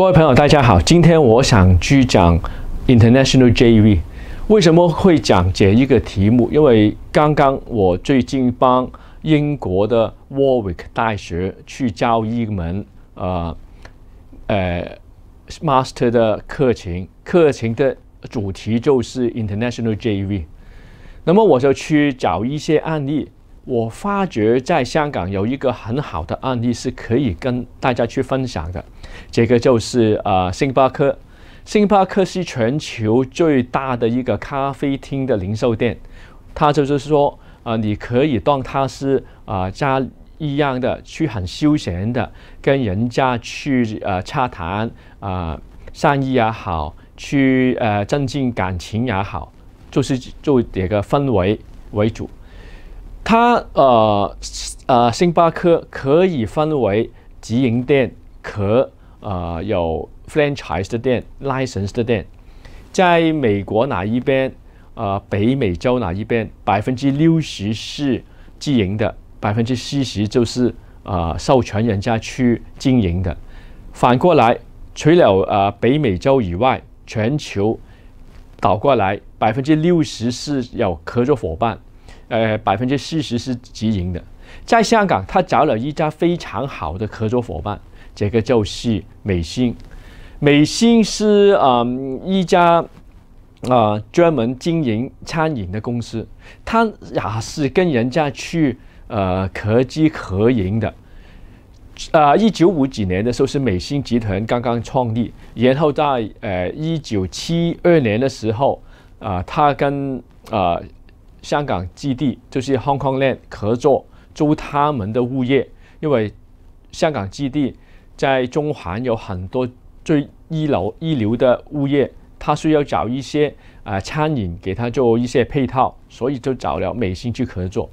各位朋友，大家好。今天我想去讲 international J V，为什么会讲解一个题目？因为刚刚我最近帮英国的 Warwick 大学去教一门呃，呃 master 的课程，课程的主题就是 international J V。那么我就去找一些案例。我发觉在香港有一个很好的案例是可以跟大家去分享的，这个就是呃星巴克。星巴克是全球最大的一个咖啡厅的零售店，它就是说啊，你可以当它是啊家一样的去很休闲的跟人家去呃洽谈啊，善意也好，去呃增进感情也好，就是做这个氛围为主。它呃呃，星巴克可以分为直营店和呃有 franchise 的店、license 的店。在美国哪一边？呃，北美洲哪一边？百分之六十是自营的，百分之四十就是呃授权人家去经营的。反过来，除了呃北美洲以外，全球倒过来，百分之六十是有合作伙伴。呃，百分之四十是直营的，在香港，他找了一家非常好的合作伙伴，这个就是美心。美心是嗯，一家啊专门经营餐饮的公司，他也是跟人家去呃合资合营的。啊，一九五几年的时候是美心集团刚刚创立，然后在呃一九七二年的时候，啊，他跟啊。香港基地就是 Hong Kong Land 合作租他们的物业，因为香港基地在中环有很多最一流一流的物业，他需要找一些啊餐饮给他做一些配套，所以就找了美心去合作。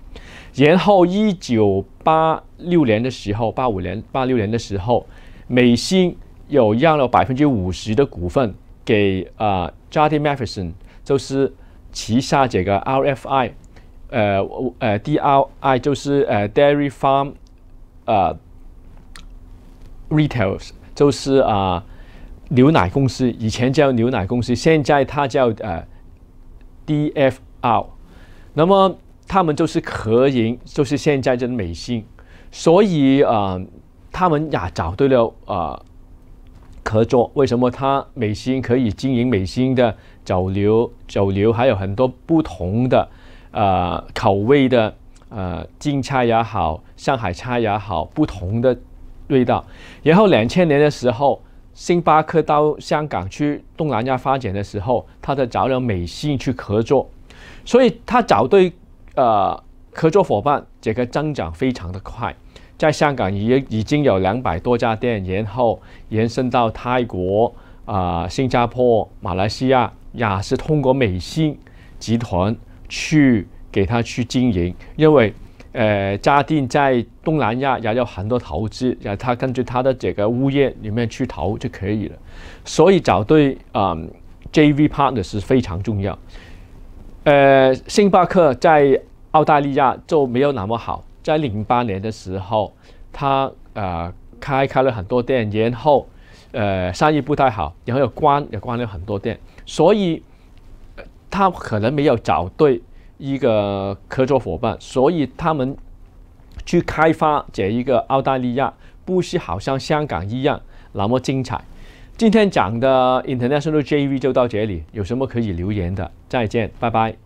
然后一九八六年的时候，八五年、八六年的时候，美心有让了百分之五十的股份给啊 Judy m a c i h e s o n 就是。旗下这个 RFI，呃，呃，DRI 就是呃，dairy farm，呃，retails 就是啊，牛奶公司，以前叫牛奶公司，现在它叫呃，DFR，那么他们就是合营，就是现在这美心，所以啊，他们也找对了啊。合作为什么他美心可以经营美心的酒流酒流，还有很多不同的呃口味的呃金菜也好、上海菜也好，不同的味道。然后两千年的时候，星巴克到香港去东南亚发展的时候，他在找了美心去合作，所以他找对呃合作伙伴，这个增长非常的快。在香港已已经有两百多家店，然后延伸到泰国、啊新加坡、马来西亚，也是通过美信集团去给他去经营。因为，呃，嘉定在东南亚也有很多投资，然后他根据他的这个物业里面去投就可以了。所以找对啊 JV partner 是非常重要。呃，星巴克在澳大利亚就没有那么好。在零八年的时候，他呃开开了很多店，然后呃生意不太好，然后又关又关了很多店，所以他可能没有找对一个合作伙伴，所以他们去开发这一个澳大利亚不是好像香港一样那么精彩。今天讲的 international JV 就到这里，有什么可以留言的，再见，拜拜。